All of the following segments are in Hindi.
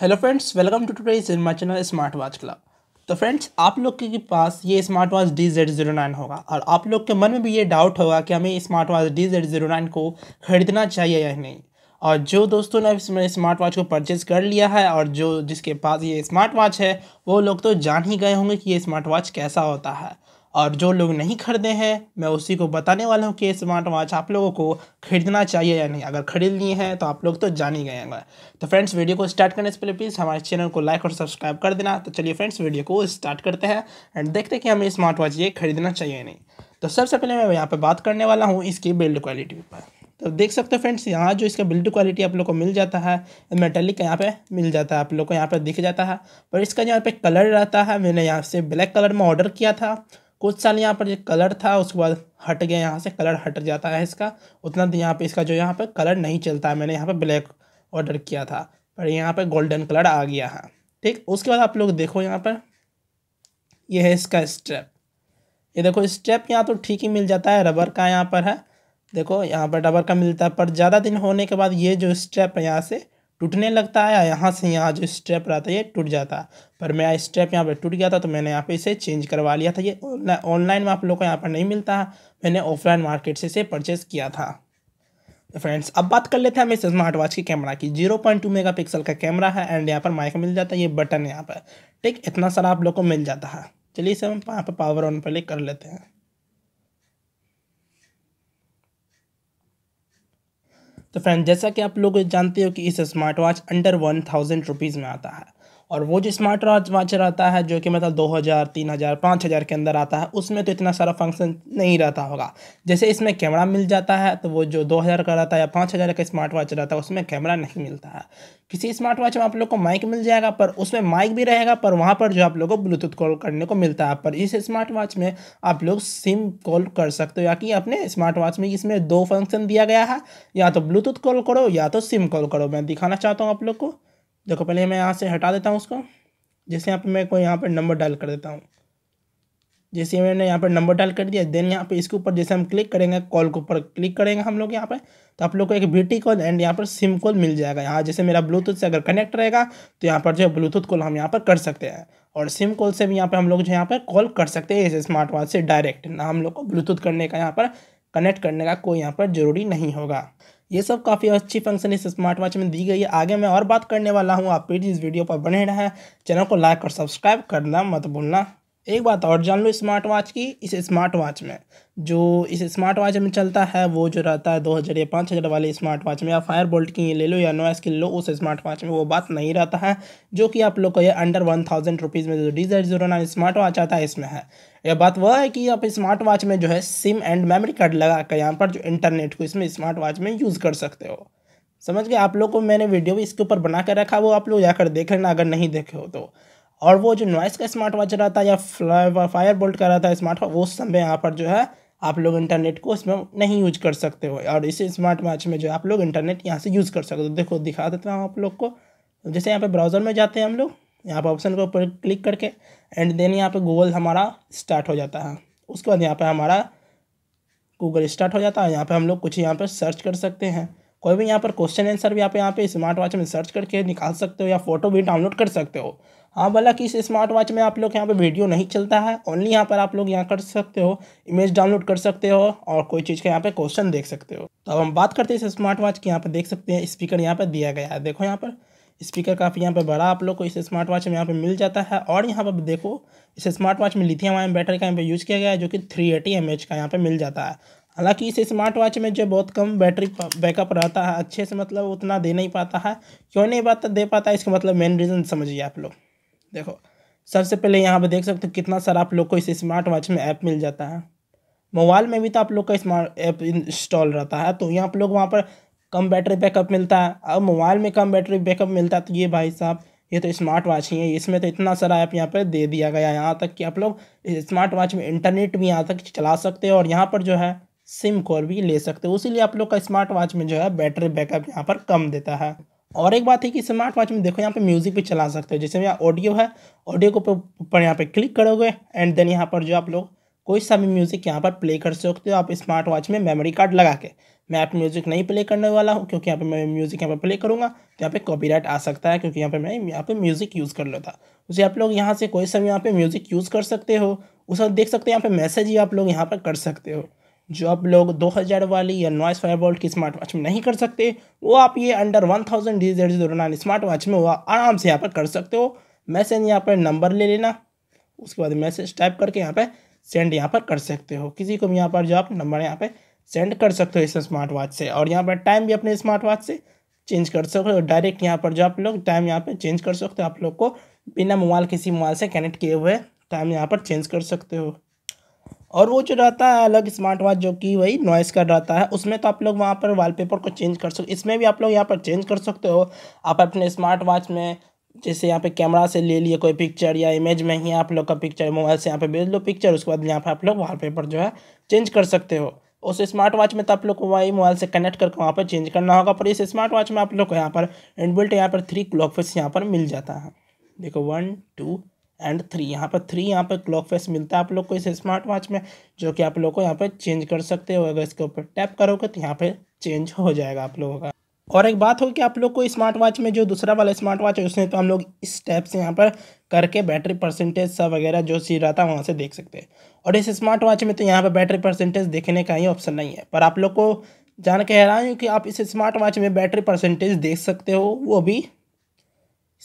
hello friends welcome to today's in my channel smart watch club तो फ्रेंड्स आप लोग के पास ये smart watch D Z zero nine होगा और आप लोग के मन में भी ये डाउट होगा कि हमें smart watch D Z zero nine को खरीदना चाहिए या नहीं और जो दोस्तों ने इसमें स्मार्ट वॉच को परचेज़ कर लिया है और जो जिसके पास ये स्मार्ट वॉच है वो लोग तो जान ही गए होंगे कि ये स्मार्ट वॉच कैसा होता है और जो लोग नहीं खरीदे हैं मैं उसी को बताने वाला हूँ कि ये स्मार्ट वॉच आप लोगों को खरीदना चाहिए या नहीं अगर खरीद लिए हैं तो आप लोग तो जान ही गए हैं तो फ्रेंड्स वीडियो को स्टार्ट करने से पहले प्लीज़ हमारे चैनल को लाइक और सब्सक्राइब कर देना तो चलिए फ्रेंड्स वीडियो को स्टार्ट करते हैं एंड देखते हैं कि हमें स्मार्ट वॉच ये खरीदना चाहिए नहीं तो सबसे पहले मैं यहाँ पर बात करने वाला हूँ इसकी बिल्ड क्वालिटी पर तो देख सकते हो फ्रेंड्स यहाँ जो इसका बिल्ड क्वालिटी आप लोग को मिल जाता है मेटेलिक यहाँ पे मिल जाता है आप लोग को यहाँ पे दिख जाता है और इसका यहाँ पे कलर रहता है मैंने यहाँ से ब्लैक कलर में ऑर्डर किया था कुछ साल यहाँ पर जो कलर था उसके बाद हट गया यहाँ से कलर हट जाता है इसका उतना तो यहाँ पे इसका जो यहाँ पर कलर नहीं चलता है मैंने यहाँ पर ब्लैक ऑर्डर किया था पर यहाँ पर गोल्डन कलर आ गया है ठीक उसके बाद आप लोग देखो यहाँ पर यह है इसका स्टेप ये देखो स्टेप यहाँ तो ठीक ही मिल जाता है रबर का यहाँ पर है देखो यहाँ पर रबर का मिलता है पर ज़्यादा दिन होने के बाद ये जो स्टेप है यहाँ से टूटने लगता है यहाँ से यहाँ जो स्टेप रहता है ये टूट जाता है पर मेरा स्टेप यहाँ पे टूट गया था तो मैंने यहाँ पे इसे चेंज करवा लिया था ये ऑनलाइन में आप लोग को यहाँ पर नहीं मिलता है मैंने ऑफलाइन मार्केट से इसे परचेज़ किया था तो फ्रेंड्स अब बात कर लेते हैं हम इस स्मार्ट वॉच की कैमरा की zero point two megapixel का कैमरा है एंड यहाँ पर माइक मिल जाता है ये बटन यहाँ पर ठीक इतना सारा आप लोग को मिल जाता है चलिए इसे हम यहाँ पर पावर ऑन पर कर लेते हैं तो फ्रेंड जैसा कि आप लोग जानते हो कि इस smart watch under one thousand rupees में आता है और वो जो स्मार्ट वॉच रहता है जो कि मतलब दो हज़ार तीन हज़ार पाँच हज़ार के अंदर आता है उसमें तो इतना सारा फंक्शन नहीं रहता होगा जैसे इसमें कैमरा मिल जाता है तो वो जो दो हज़ार का रहता है या पाँच हज़ार का स्मार्ट वॉच रहता है उसमें कैमरा नहीं मिलता है किसी स्मार्ट वॉच में आप लोग को माइक मिल जाएगा पर उसमें माइक भी रहेगा पर वहाँ पर जो आप लोग को ब्लूटूथ कॉल करने को मिलता है पर इस स्मार्ट वॉच में आप लोग सिम कॉल कर सकते हो या कि अपने स्मार्ट वॉच में इसमें दो फंक्शन दिया गया है या तो ब्लूटूथ कॉल करो या तो सिम कॉल करो मैं दिखाना चाहता हूँ आप लोग को देखो पहले मैं यहाँ से हटा देता हूँ उसको जैसे यहाँ पर मैं कोई यहाँ पर नंबर डायल कर देता हूँ जैसे मैंने यहाँ पर नंबर डायल कर दिया देन यहाँ पे इसके ऊपर जैसे हम क्लिक करेंगे कॉल के ऊपर क्लिक करेंगे हम लोग यहाँ पे तो आप लोग को एक बी कॉल एंड यहाँ पर सिम कॉल मिल जाएगा यहाँ जैसे मेरा ब्लूटूथ से अगर कनेक्ट रहेगा तो यहाँ पर जो है ब्लूटूथ कॉल हम यहाँ पर कर सकते हैं और सिम कॉल से भी यहाँ पर हम लोग जो यहाँ पर कॉल कर सकते हैं इस स्मार्ट वॉच से डायरेक्ट ना हम लोग को ब्लूटूथ करने का यहाँ पर कनेक्ट करने का कोई यहाँ पर ज़रूरी नहीं होगा ये सब काफ़ी अच्छी फंक्शन इस स्मार्ट वॉच में दी गई है आगे मैं और बात करने वाला हूँ आप प्लीज़ इस वीडियो पर बने रहें चैनल को लाइक और सब्सक्राइब करना मत भूलना एक बात और जान लो स्मार्ट वॉच की इस स्मार्ट वॉच में जो इस स्मार्ट वॉच में चलता है वो जो रहता है दो हज़ार या पाँच हज़ार वाले स्मार्ट वॉच में या फायर बोल्ट की ले लो या नोएस की लो उस स्मार्ट वॉच में वो बात नहीं रहता है जो कि आप लोग को ये अंडर वन थाउजेंड रुपीज़ में जो D zero nine smart watch आता है इसमें है यह बात वह है कि आप स्मार्ट वॉच में जो है सिम एंड मेमोरी कार्ड लगा कर यहाँ पर जो इंटरनेट को इसमें स्मार्ट वॉच में यूज़ कर सकते हो समझ गए आप लोग को मैंने वीडियो भी इसके ऊपर बना कर रखा वो आप लोग जाकर देख लेना अगर नहीं देखे हो तो और वो जो नॉइस का स्मार्ट वॉच रहा था या फायर बोल्ट का रहा था स्मार्ट वो समय यहाँ पर जो है आप लोग इंटरनेट को इसमें नहीं यूज कर सकते हो और इसी स्मार्ट वॉच में जो आप लोग इंटरनेट यहाँ से यूज़ कर सकते हो देखो दिखा देता हूँ आप लोग को जैसे यहाँ पे ब्राउज़र में जाते हैं हम लोग यहाँ पर ऑप्शन के ऊपर क्लिक करके एंड देन यहाँ पे गूगल हमारा स्टार्ट हो जाता है उसके बाद यहाँ पे हमारा गूगल स्टार्ट हो जाता है यहाँ पे हम लोग कुछ यहाँ पर सर्च कर सकते हैं कोई भी यहाँ पर क्वेश्चन आंसर भी आप यहाँ पे स्मार्ट वॉच में सर्च करके निकाल सकते हो या फोटो भी डाउनलोड कर सकते हो हाँ कि इस स्मार्ट वॉच में आप लोग यहाँ पे वीडियो नहीं चलता है ओनली यहाँ पर आप लोग यहाँ कर सकते हो इमेज डाउनलोड कर सकते हो और कोई चीज़ का यहाँ पे क्वेश्चन देख सकते हो तो अब हम बात करते हैं इस स्मार्ट वॉच की यहाँ पर देख सकते हैं स्पीकर यहाँ पर दिया गया है देखो यहाँ पर स्पीकर काफ़ी यहाँ पर बड़ा आप लोग को इस स्मार्ट वॉच में यहाँ पर मिल जाता है और यहाँ पर देखो इस स्मार्ट वॉच में लिथियम आयन बैटरी का यहाँ पर यूज़ किया गया है जो कि थ्री एटी एम एच का यहाँ पर मिल जाता है हालांकि इस स्मार्ट वॉच में जो बहुत कम बैटरी बैकअप रहता है अच्छे से मतलब उतना दे नहीं पाता है क्यों नहीं बात दे पाता है इसका मतलब मेन रीज़न समझिए आप लोग देखो सबसे पहले यहाँ पर देख सकते हो कितना सारा आप लोग को इस स्मार्ट वॉच में ऐप मिल जाता है मोबाइल में भी तो आप लोग का स्मार्ट ऐप इंस्टॉल रहता है तो यहाँ आप लोग वहाँ पर कम बैटरी बैकअप मिलता है अब मोबाइल में कम बैटरी बैकअप मिलता है तो ये भाई साहब ये तो स्मार्ट वॉच ही है इसमें तो इतना सारा ऐप यहाँ पर दे दिया गया है यहाँ तक कि आप लोग स्मार्ट वॉच में इंटरनेट भी यहाँ तक चला सकते हो और यहाँ पर जो है सिम कॉल भी ले सकते हो उसी आप लोग का स्मार्ट वॉच में जो है बैटरी बैकअप यहाँ पर कम देता है और एक बात है कि स्मार्ट वॉच में देखो यहाँ पे म्यूजिक भी चला सकते हो जैसे यहाँ ऑडियो है ऑडियो के ऊपर यहाँ पे क्लिक करोगे एंड देन यहाँ पर जो आप लोग कोई सा भी म्यूज़िक यहाँ पर प्ले कर सकते हो आप स्मार्ट वॉच में मेमोरी कार्ड लगा के मैं आप म्यूज़िक नहीं प्ले करने वाला हूँ क्योंकि यहाँ पे मैं म्यूज़िक यहाँ पर प्ले करूँगा तो यहाँ पे कॉपीराइट आ सकता है क्योंकि यहाँ पे मैं यहाँ पे म्यूज़िक यूज़ कर लेता उसे आप लोग यहाँ से कोई सा भी यहाँ पे म्यूज़िक यूज़ कर सकते हो उसे देख सकते हो यहाँ पे मैसेज ही आप लोग यहाँ पर कर सकते हो जो आप लोग 2000 वाली या नॉइस फाइव वोल्ट की स्मार्ट वॉच में नहीं कर सकते वो आप ये under 1000 thousand D Z zero nine smart watch में वो आराम से यहाँ पर कर सकते हो मैसेज यहाँ पर नंबर ले लेना उसके बाद मैसेज टाइप करके यहाँ पर सेंड यहाँ पर कर सकते हो किसी को भी यहाँ पर जो आप नंबर यहाँ पर सेंड कर सकते हो इस स्मार्ट वॉच से और यहाँ पर टाइम भी अपने स्मार्ट वॉच से चेंज कर सकते हो डायरेक्ट यहाँ पर जो आप लोग टाइम यहाँ पर चेंज कर सकते हो आप लोग को बिना मोबाइल किसी मोबाइल से कनेक्ट किए हुए टाइम यहाँ पर चेंज कर सकते हो और वो जो रहता है अलग स्मार्ट वॉच जो कि वही नॉइस का रहता है उसमें तो आप लोग वहाँ पर वॉलपेपर को चेंज कर सकते इसमें भी आप लोग यहाँ पर चेंज कर सकते हो आप अपने स्मार्ट वॉच में जैसे यहाँ पे कैमरा से ले लिए कोई पिक्चर या इमेज में ही आप लोग का पिक्चर मोबाइल से यहाँ पे भेज लो पिक्चर उसके बाद यहाँ पे आप लोग वॉलपेपर जो है चेंज कर सकते हो उस स्मार्ट वॉच में तो आप लोग को वही मोबाइल से कनेक्ट करके वहाँ पर चेंज करना होगा पर इस स्मार्ट वॉच में आप लोग को यहाँ पर इनबिल्ट यहाँ पर थ्री क्लॉक फिट्स यहाँ पर मिल जाता है देखो वन टू एंड थ्री यहाँ पर थ्री यहाँ पर क्लॉक फेस मिलता है आप लोग को इस स्मार्ट वॉच में जो कि आप लोग को यहाँ पर चेंज कर सकते हो अगर इसके ऊपर टैप करोगे तो यहाँ पर चेंज हो जाएगा आप लोगों का और एक बात हो कि आप लोग को स्मार्ट वॉच में जो दूसरा वाला स्मार्ट वॉच है उसमें तो हम लोग इस टैप से यहाँ पर करके बैटरी परसेंटेज सब वगैरह जो सी रहता है वहाँ से देख सकते हैं और इस स्मार्ट वॉच में तो यहाँ पर बैटरी परसेंटेज देखने का ही ऑप्शन नहीं है पर आप लोग को जान के हैरान हूँ कि आप इस स्मार्ट वॉच में बैटरी परसेंटेज देख सकते हो वो भी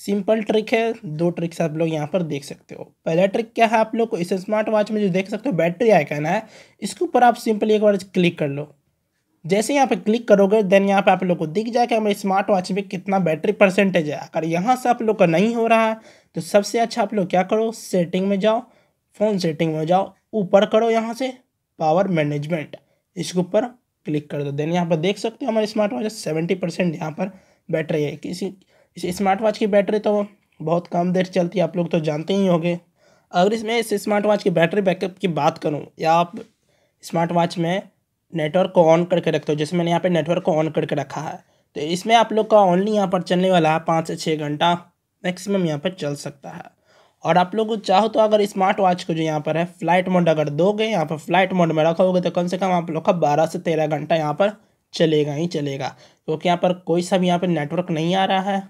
सिंपल ट्रिक है दो ट्रिक्स आप लोग यहाँ पर देख सकते हो पहला ट्रिक क्या है आप लोग को इस स्मार्ट वॉच में जो देख सकते हो बैटरी आइकन है इसके ऊपर आप सिंपली एक बार क्लिक कर लो जैसे यहाँ पे क्लिक करोगे देन यहाँ पे आप लोग को दिख जाए कि हमारे स्मार्ट वॉच में कितना बैटरी परसेंटेज है अगर यहाँ से आप लोग का नहीं हो रहा है तो सबसे अच्छा आप लोग क्या करो सेटिंग में जाओ फ़ोन सेटिंग में जाओ ऊपर करो यहाँ से पावर मैनेजमेंट इसके ऊपर क्लिक कर दो देन यहाँ पर देख सकते हो हमारे स्मार्ट वॉच सेवेंटी परसेंट यहाँ पर बैटरी है किसी इस स्मार्ट वॉच की बैटरी तो बहुत कम देर चलती है आप लोग तो जानते ही होंगे अगर इसमें इस स्मार्ट वॉच की बैटरी बैकअप की बात करूँ या आप स्मार्ट वॉच में नेटवर्क को ऑन करके रखते हो जैसे मैंने यहाँ पे नेटवर्क को ऑन करके रखा है तो इसमें आप लोग का ओनली यहाँ पर चलने वाला है पाँच से छः घंटा मैक्सिमम यहाँ पर चल सकता है और आप लोग चाहो तो अगर स्मार्ट वॉच को जो यहाँ पर है फ्लाइट मोड अगर दोगे यहाँ पर फ्लाइट मोड में रखोगे तो कम से कम आप लोग का बारह से तेरह घंटा यहाँ पर चलेगा ही चलेगा क्योंकि तो यहाँ पर कोई सा भी यहाँ पर नेटवर्क नहीं आ रहा है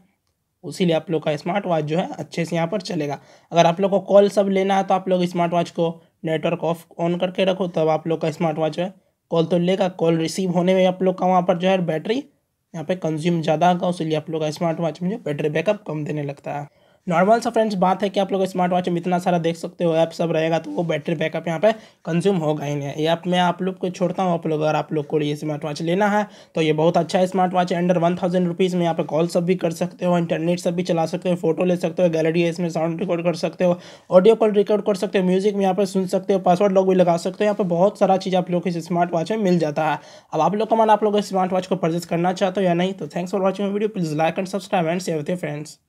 उसीलिए आप लोग का स्मार्ट वॉच जो है अच्छे से यहाँ पर चलेगा अगर आप लोग को कॉल सब लेना है तो आप लोग स्मार्ट वॉच को नेटवर्क ऑफ ऑन करके रखो तब आप लोग का स्मार्ट वॉच है कॉल तो लेगा कॉल रिसीव होने में आप लोग का वहाँ पर जो है बैटरी यहाँ पे कंज्यूम ज़्यादा होगा उसीलिए आप लोग का स्मार्ट वॉच में जो बैटरी बैकअप कम देने लगता है नॉर्मल सा फ्रेंड्स बात है कि आप लोग स्मार्ट वॉच में इतना सारा देख सकते हो ऐप सब रहेगा तो वो बैटरी बैकअप यहाँ पे कंज्यूम होगा ही नहीं ऐप मैं आप लोग को छोड़ता हूँ आप लोग अगर आप लोग को ये स्मार्ट वॉच लेना है तो ये बहुत अच्छा स्मार्ट वॉच है अंडर वन थाउजेंड रुपीज़ में यहाँ पे कॉल सब भी कर सकते हो इंटरनेट सब भी चला सकते हो फोटो ले सकते हो गैलरी है इसमें साउंड रिकॉर्ड कर सकते हो ऑडियो कॉल रिकॉर्ड कर सकते हो म्यूजिक में यहाँ पर सुन सकते हो पासवर्ड लोग भी लगा सकते हो यहाँ पर बहुत सारा चीज़ आप लोग को इस स्मार्ट वॉच में मिल जाता है अब आप लोग का मन आप लोग स्मार्ट वॉच को परचेज करना चाहते हो या नहीं तो thanks for watching video please like and subscribe and save the friends